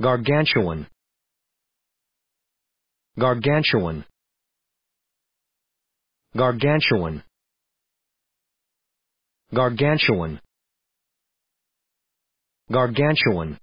Gargantuan. Gargantuan. Gargantuan. Gargantuan. Gargantuan.